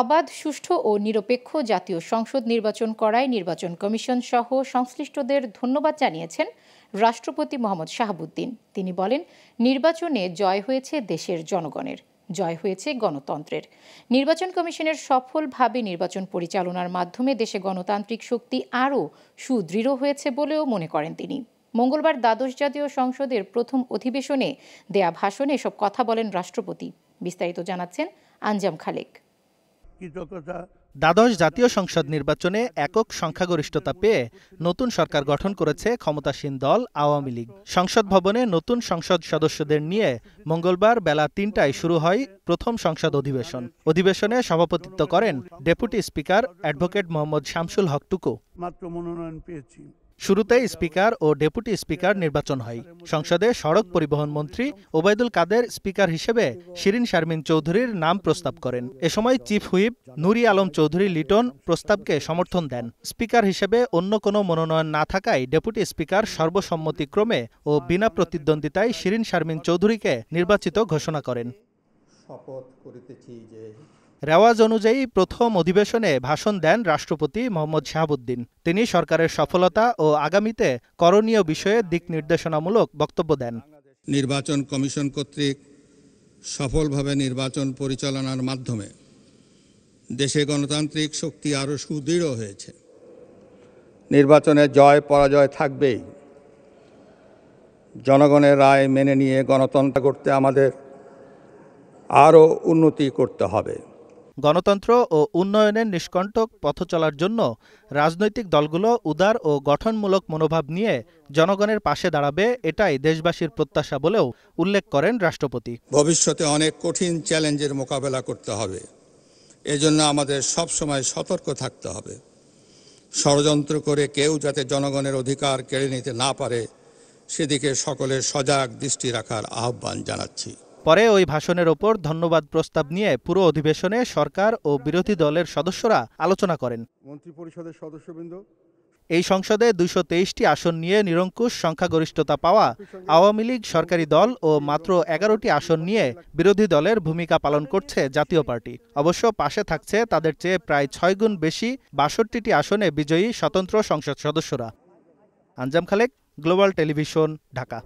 অবাধ সুষ্ঠু ও নিরপেক্ষ জাতীয় সংসদ নির্বাচন করায় নির্বাচন কমিশন সহ সংশ্লিষ্টদের ধন্যবাদ জানিয়েছেন রাষ্ট্রপতি মোহাম্মদ শাহাবুদ্দিন তিনি বলেন নির্বাচনে জয় হয়েছে দেশের জনগণের জয় হয়েছে গণতন্ত্রের নির্বাচন কমিশনের সফলভাবে নির্বাচন পরিচালনার মাধ্যমে দেশে গণতান্ত্রিক শক্তি আরও সুদৃঢ় হয়েছে বলেও মনে করেন তিনি মঙ্গলবার দ্বাদশ জাতীয় সংসদের প্রথম অধিবেশনে দেয়া ভাষণে এসব কথা বলেন রাষ্ট্রপতি বিস্তারিত জানাচ্ছেন আঞ্জাম খালেক দ্বাদশ জাতীয় সংসদ নির্বাচনে একক সংখ্যাগরিষ্ঠতা পেয়ে নতুন সরকার গঠন করেছে ক্ষমতাসীন দল আওয়ামী লীগ সংসদ ভবনে নতুন সংসদ সদস্যদের নিয়ে মঙ্গলবার বেলা তিনটায় শুরু হয় প্রথম সংসদ অধিবেশন অধিবেশনে সভাপতিত্ব করেন deputy speaker advocate Mohammad Shamsul Haque Tuku মাত্র মনোনয়ন পেয়েছি শুরুতে স্পিকার ও ডেপুটি স্পিকার নির্বাচন হয় সংসদে সড়ক পরিবহন মন্ত্রী ওবায়দুল কাদের স্পিকার হিসেবে শিরিন শারমিন চৌধুরীর নাম প্রস্তাব করেন এ সময় চিফ হুইপ নুরি আলম চৌধুরী লিটন প্রস্তাবকে সমর্থন দেন স্পিকার হিসেবে অন্য কোনো মনোনয়ন না থাকায় ডেপুটি স্পিকার সর্বসম্মতিক্রমে ও বিনা প্রতিদ্বন্দ্বিতায় শিরিন শারমিন চৌধুরীকে নির্বাচিত ঘোষণা করেন শপথ করিতেছি যে রেওয়াজ অনুযায়ী প্রথম অধিবেশনে ভাষণ দেন রাষ্ট্রপতি মোহাম্মদ শাহাবুদ্দিন তিনি সরকারের সফলতা ও আগামীতে করণীয় বিষয়ে দিক নির্দেশনামূলক বক্তব্য দেন নির্বাচন কমিশন কর্তৃক সফলভাবে নির্বাচন পরিচালনার মাধ্যমে দেশে গণতান্ত্রিক শক্তি আরও সুদৃঢ় হয়েছে নির্বাচনে জয় পরাজয় থাকবেই জনগণের রায় মেনে নিয়ে গণতন্ত্র করতে আমাদের আরও উন্নতি করতে হবে গণতন্ত্র ও উন্নয়নের নিষ্কণ্টক পথ চলার জন্য রাজনৈতিক দলগুলো উদার ও গঠনমূলক মনোভাব নিয়ে জনগণের পাশে দাঁড়াবে এটাই দেশবাসীর প্রত্যাশা বলেও উল্লেখ করেন রাষ্ট্রপতি ভবিষ্যতে অনেক কঠিন চ্যালেঞ্জের মোকাবেলা করতে হবে এজন্য আমাদের সবসময় সতর্ক থাকতে হবে ষড়যন্ত্র করে কেউ যাতে জনগণের অধিকার কেড়ে নিতে না পারে সেদিকে সকলের সজাগ দৃষ্টি রাখার আহ্বান জানাচ্ছি পরে ওই ভাষণের ওপর ধন্যবাদ প্রস্তাব নিয়ে পুরো অধিবেশনে সরকার ও বিরোধী দলের সদস্যরা আলোচনা করেন মন্ত্রিপরিষদের সদস্যবৃন্দ এই সংসদে দুইশো তেইশটি আসন নিয়ে নিরঙ্কুশ সংখ্যাগরিষ্ঠতা পাওয়া আওয়ামী লীগ সরকারি দল ও মাত্র এগারোটি আসন নিয়ে বিরোধী দলের ভূমিকা পালন করছে জাতীয় পার্টি অবশ্য পাশে থাকছে তাদের চেয়ে প্রায় ছয় গুণ বেশি বাষট্টিটি আসনে বিজয়ী স্বতন্ত্র সংসদ সদস্যরা আঞ্জাম খালেক গ্লোবাল টেলিভিশন ঢাকা